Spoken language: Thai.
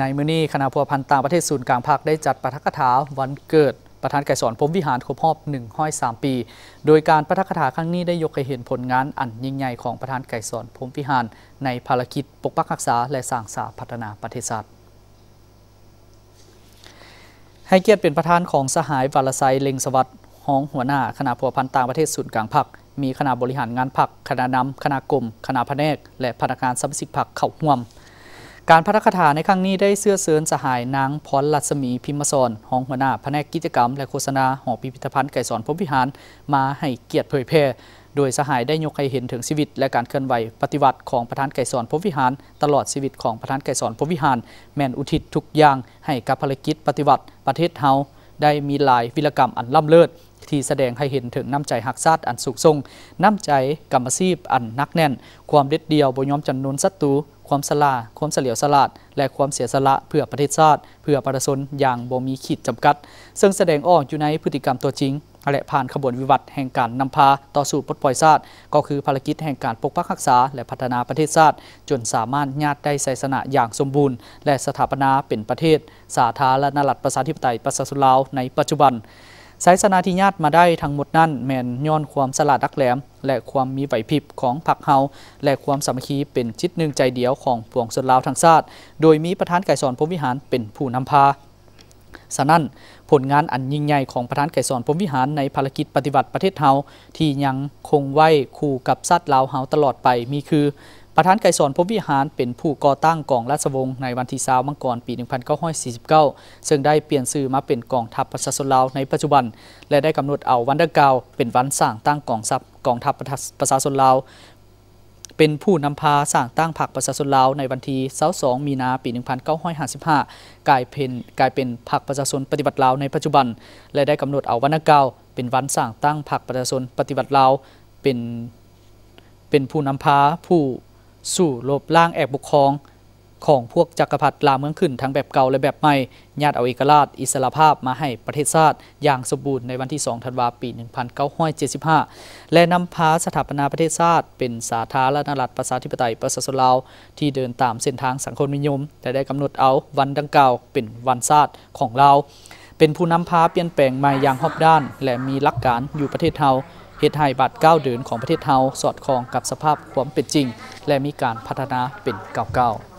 ในมือนี้คณะพัวพันต่างประเทศศูนย์กลางภาคได้จัดประทักถาวันเกิดประธานไก่สอนพรมวิหารครบรอบ1า3ปี โดยการประทักถาครั้งนี้ได้ยกให้เห็นผลงานอันยิ่งใหญ่ของประธานไก่สอนพรมวิหารในภารกิจปกปักรักษาและสร้างสาพัฒนาประเทศชาติ ให้เกียรติเป็นประธานของสหายวัลไซเลงสวัสดิ์ห้องหัวหน้าคณะพัวพันต่างประเทศศูนย์กลางพักมีคณะบริหารงานพักคณะนำคณะกลุ่มคณะแผนกและพนักงานสัมาชิ์พักเข้าห่วมการพระราคถาในครั้งนี้ได้เสื้อเสรินสหายนางพรลัศมีพิมอนห้องหัวหน้าแผนกกิจกรรมและโฆษณาหอพิพิธภัณฑ์ไก่สอนพรมพิหารมาให้เกียรติเผยแพร่ โดยสหายได้ยกให้เห็นถึงชีวิต และการเคลื่อนไหวปฏิวัติของประธานไก่สอนพรมพิหารตลอดชีวิตของประธานไก่สอนพรมพิหารแม่นอุทิศทุกอย่างให้กับภารกิจปฏิวัติประเทศเฮาได้มีหลายวิรกรรมอันล้ำเลิศที่แสดงให้เห็นถึงน้ำใจหักซาดอันสุขทรง น้ำใจกรรมซีบอันนักแน่น ความเด็ดเดียวบยอมจำนวนศัตรู ความสลาความเสลียวสลาด และความเสียสละ เพื่อประเทศชาติเพื่อประชาชนอย่างบ่มีขีดจำกัด ซึ่งแสดงออกอยู่ในพฤติกรรมตัวจริง และผ่านขบวนวิวัฒน์แห่งการนำพา ต่อสู่ปลดปล่อยชาติก็คือภารกิจแห่งการปกปักรักษาและพัฒนาประเทศชาติจนสามารถญาติได้ไสสนะอย่างสมบูรณ์ และสถาปนาเป็นประเทศ สาธารณรัฐประชาธิปไตยประชาชนลาวในปัจจุบันสายสนาที่ญาติมาได้ทั้งหมดนั่นแมนย้อนความสลาดรักแหลม และความมีไหวพริบของผักเฮา และความสามัคคีเป็นจิตหนึ่งใจเดียวของปวงสุนลาวทางชาติโดยมีประธานไก่สอนพรมวิหารเป็นผู้นำพาสนั่นผลงานอันยิ่งใหญ่ของประธานไก่สอนพรมวิหารในภารกิจปฏิบัติประเทศเฮาที่ยังคงไว้คู่กับซาดลาวเฮาตลอดไปมีคือประธานไก่สอนพมวิหารเป็นผู้ก่อตั้งกองราชวงศ์ในวันที่สาวมังกรปี 1949 ซึ่งได้เปลี่ยนชื่อมาเป็นกองทัพประชาชนลาวในปัจจุบัน และได้กำหนดเอาวันดังกล่าวเป็นวันสร้างตั้งกองทัพกองทัพประชาชนลาว เป็นผู้นำพาสร้างตั้งผักประชาชนลาวในวันที่22มีนาปี 1955 กลายเป็นกลายเป็นผักประชาชนปฏิบัติลาวในปัจจุบัน และได้กำหนดเอาวันดังกล่าวเป็นวันสร้างตั้งผักประชาชนปฏิบัติลาวเป็นเป็นผู้นำพาผู้สู่ลบล้างแอบบุกครอง ของพวกจักรพรรดิลาเมืองขึ้นทั้งแบบเก่าและแบบใหม่ ญาติเอาเอกราช อิสรภาพมาให้ประเทศชาติอย่างสมบูรณ์ในวันที่2ธันวาปี 1975 และนำพาสถาปนาประเทศชาติเป็นสาธารณรัฐประชาธิปไตยประชาชนลาว ที่เดินตามเส้นทางสังคมนิยมแต่ได้กำหนดเอาวันดังกล่าวเป็นวันชาติของลาวเป็นผู้นำพาเปลี่ยนแปลงมาอย่างรอบด้าน และมีหลักการอยู่ประเทศเฮาเหตุให้บาดก้าวเดินของประเทศเฮาสอดคล้องกับสภาพความเป็นจริงและมีการพัฒนาเป็นก้าวๆ